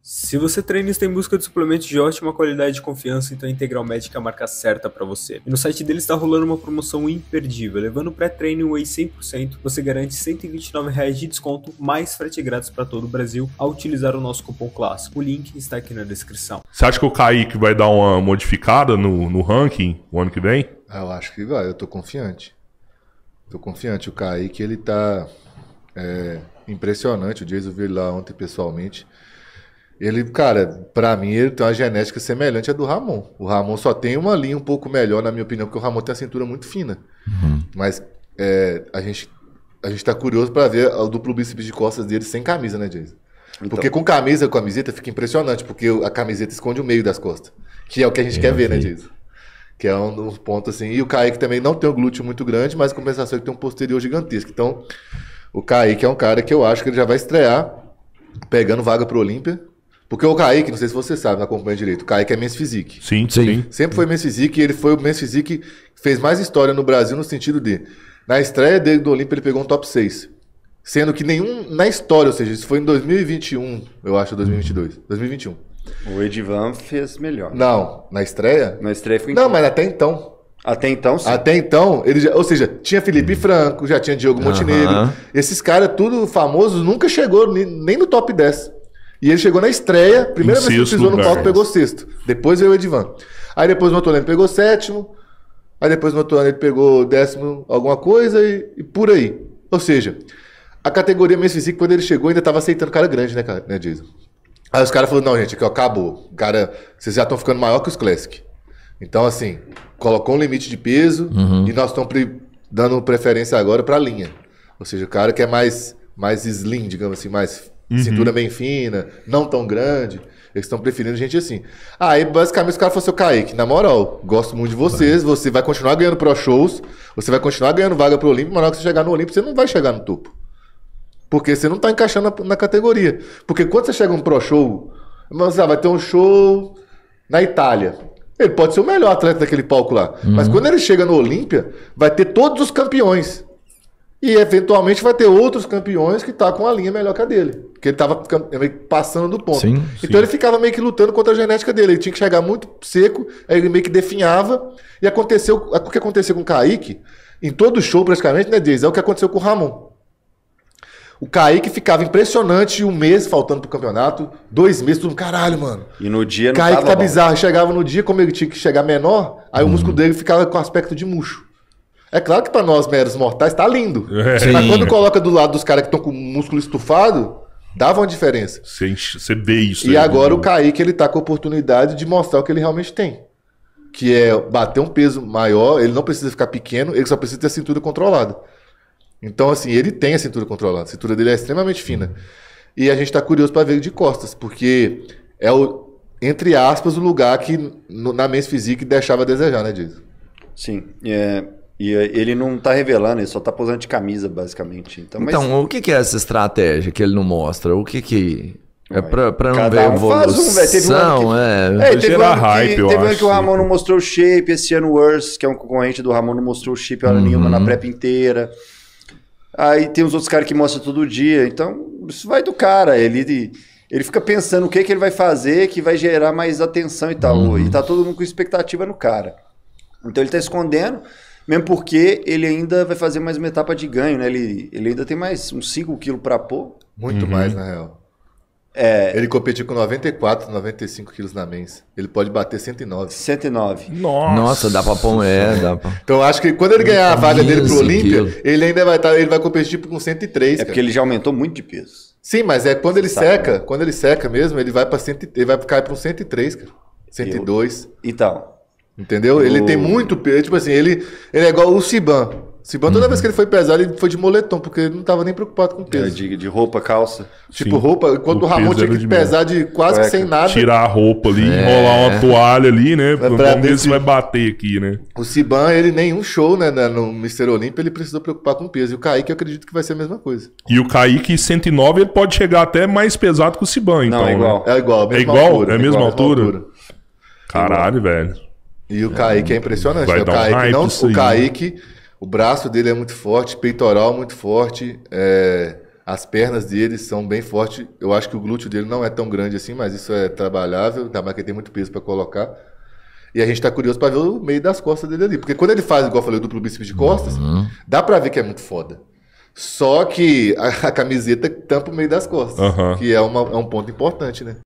Se você é treina e está em busca de suplementos de ótima qualidade e confiança, então a Integral Médica é a marca certa para você. E no site deles está rolando uma promoção imperdível. Levando o pré-treino Whey 100%, você garante R$ 129,00 de desconto, mais frete grátis para todo o Brasil, ao utilizar o nosso cupom clássico. O link está aqui na descrição. Você acha que o Kaique vai dar uma modificada no, no ranking o ano que vem? Ah, eu acho que vai, eu estou confiante. Estou confiante. O Kaique, ele está é, impressionante. O Jason veio lá ontem pessoalmente. Ele, cara, para mim ele tem uma genética semelhante à do Ramon. O Ramon só tem uma linha um pouco melhor, na minha opinião, porque o Ramon tem a cintura muito fina. Uhum. Mas é, a gente a gente tá curioso para ver o duplo bíceps de costas dele sem camisa, né, Jason? Então. Porque com camisa, com camiseta, fica impressionante, porque a camiseta esconde o meio das costas. Que é o que a gente quer ver, né, Jason? Que é um dos pontos assim. E o Kaique também não tem um glúteo muito grande, mas compensação que tem um posterior gigantesco. Então, o Kaique é um cara que eu acho que ele já vai estrear pegando vaga pro Olímpia. Porque o Kaique, não sei se você sabe, não acompanha direito, o Kaique é Men's Physique. Sim, sim. sim. Sempre foi Men's Physique e ele foi o Men's Physique que fez mais história no Brasil no sentido de... Na estreia dele do Olimpo, ele pegou um top 6. Sendo que nenhum na história, ou seja, isso foi em 2021, eu acho, 2022. 2021. O Edivan fez melhor. Não, na estreia? Na estreia foi Não, mas até então. Até então, sim. Até então, ele já, ou seja, tinha Felipe hum. Franco, já tinha Diogo Montenegro. Esses caras, tudo famosos, nunca chegou nem no top 10. E ele chegou na estreia, primeira vez que pisou no palco, pegou sexto. Depois veio o Edvan. Aí depois o Motolene pegou sétimo. Aí depois o Motolene pegou décimo alguma coisa e, e, por aí. Ou seja, a categoria Men's Physique, quando ele chegou, ainda estava aceitando cara grande, né, cara, né Jason? Aí os caras falaram, não, gente, aqui, ó, acabou. Cara, vocês já estão ficando maior que os Classic. Então, assim, colocou um limite de peso uhum. e nós estamos dando preferência agora para a linha. Ou seja, o cara que é mais, mais slim, digamos assim, mais Uhum. Cintura bem fina, não tão grande. Eles estão preferindo gente assim. Aí, ah, basicamente, os caras falaram assim, Kaique, na moral, gosto muito de vocês, vai. você vai continuar ganhando pro shows, você vai continuar ganhando vaga pro Olímpico, mas na hora que você chegar no Olímpico, você não vai chegar no topo. Porque você não está encaixando na, na, categoria. Porque quando você chega um pro show, mas, ah, vai ter um show na Itália. Ele pode ser o melhor atleta daquele palco lá. Uhum. Mas quando ele chega no Olímpia, vai ter todos os campeões. E eventualmente vai ter outros campeões que tá com a linha melhor que a dele. Porque ele tava passando do ponto. Sim, então sim. ele ficava meio que lutando contra a genética dele. Ele tinha que chegar muito seco, aí ele meio que definhava. E aconteceu. É o que aconteceu com o Kaique, em todo show, praticamente, né, Diz? É o que aconteceu com o Ramon. O Kaique ficava impressionante um mês faltando pro campeonato, dois meses, tudo caralho, mano. E no dia não Kaique tava tá bom. bizarro. Chegava no dia, como ele tinha que chegar menor, aí o uhum. músculo dele ficava com aspecto de murcho. É claro que para nós, meros mortais, tá lindo. É. Mas quando coloca do lado dos caras que estão com o músculo estufado, dava uma diferença. Você vê isso. E aí, agora o Kaique, ele tá com a oportunidade de mostrar o que ele realmente tem. Que é bater um peso maior, ele não precisa ficar pequeno, ele só precisa ter a cintura controlada. Então, assim, ele tem a cintura controlada. A cintura dele é extremamente fina. E a gente tá curioso para ver de costas, porque é o, entre aspas, o lugar que no, na Men's Physique deixava a desejar, né, Diz? Sim. É, e eh, ele não está revelando, ele só está posando de camisa, basicamente. Então, mas... então o que, que, é essa estratégia que ele não mostra? O que que... É pra, pra não ver um evolução, faz um, teve um ano que, é. é um hype, teve Um ano que o Ramon não mostrou o shape, esse ano o que é um concorrente do Ramon, não mostrou o shape hora uhum. nenhuma na uhum. prep inteira. Aí tem os outros caras que mostram todo dia. Então, isso vai do cara. Ele, ele fica pensando o que, que ele vai fazer que vai gerar mais atenção e tal. Uhum. E tá todo mundo com expectativa no cara. Então ele tá escondendo. Mesmo porque ele ainda vai fazer mais uma etapa de ganho, né? Ele, ele ainda tem mais uns 5 quilos para pôr. Muito uhum. mais, na real. É... Ele competiu com 94, 95 quilos na mens. Ele pode bater 109. 109. Nossa, Nossa dá pra pôr. É, dá pra... Então acho que quando ele ganhar a vaga dele pro Olímpia, ele ainda vai estar. Tá, ele vai competir com 103. É cara. porque ele já aumentou muito de peso. Sim, mas é quando ele Sabe, seca, né? quando ele seca mesmo, ele vai para ele vai cair para um 103, cara. 102. Eu... Então, Entendeu? Ele tem muito peso. Tipo assim, ele, ele é igual o Siban. Siban, toda uhum. vez que ele foi pesar, ele foi de moletom, porque ele não estava nem preocupado com o peso. É, de, de roupa, calça. Tipo, Sim. roupa, enquanto o, o Ramon tinha que pesar de quase que sem nada. Tirar a roupa ali, é. enrolar uma toalha ali, né? Pra, pra ver se vai bater aqui, né? O Siban, ele nenhum show, né, né, no Mister Olímpio ele precisou preocupar com o peso. E o Kaique, eu acredito que vai ser a mesma coisa. E o Kaique, 109, ele pode chegar até mais pesado que o Siban, então. É não, né? é igual. Né? É igual, é igual, altura, é a mesma, igual, altura. A mesma altura. Caralho, velho. E o é, Kaique é impressionante. Né? O, Kaique, um não, o Kaique, o braço dele é muito forte, peitoral muito forte, é, as pernas dele são bem fortes. Eu acho que o glúteo dele não é tão grande assim, mas isso é trabalhável, ainda mais que ele tem muito peso para colocar. E a gente está curioso para ver o meio das costas dele ali. Porque quando ele faz, igual eu falei, o duplo bíceps de costas, uhum. dá para ver que é muito foda. Só que a, a camiseta tampa o meio das costas, uhum. que é, uma, é um ponto importante, né?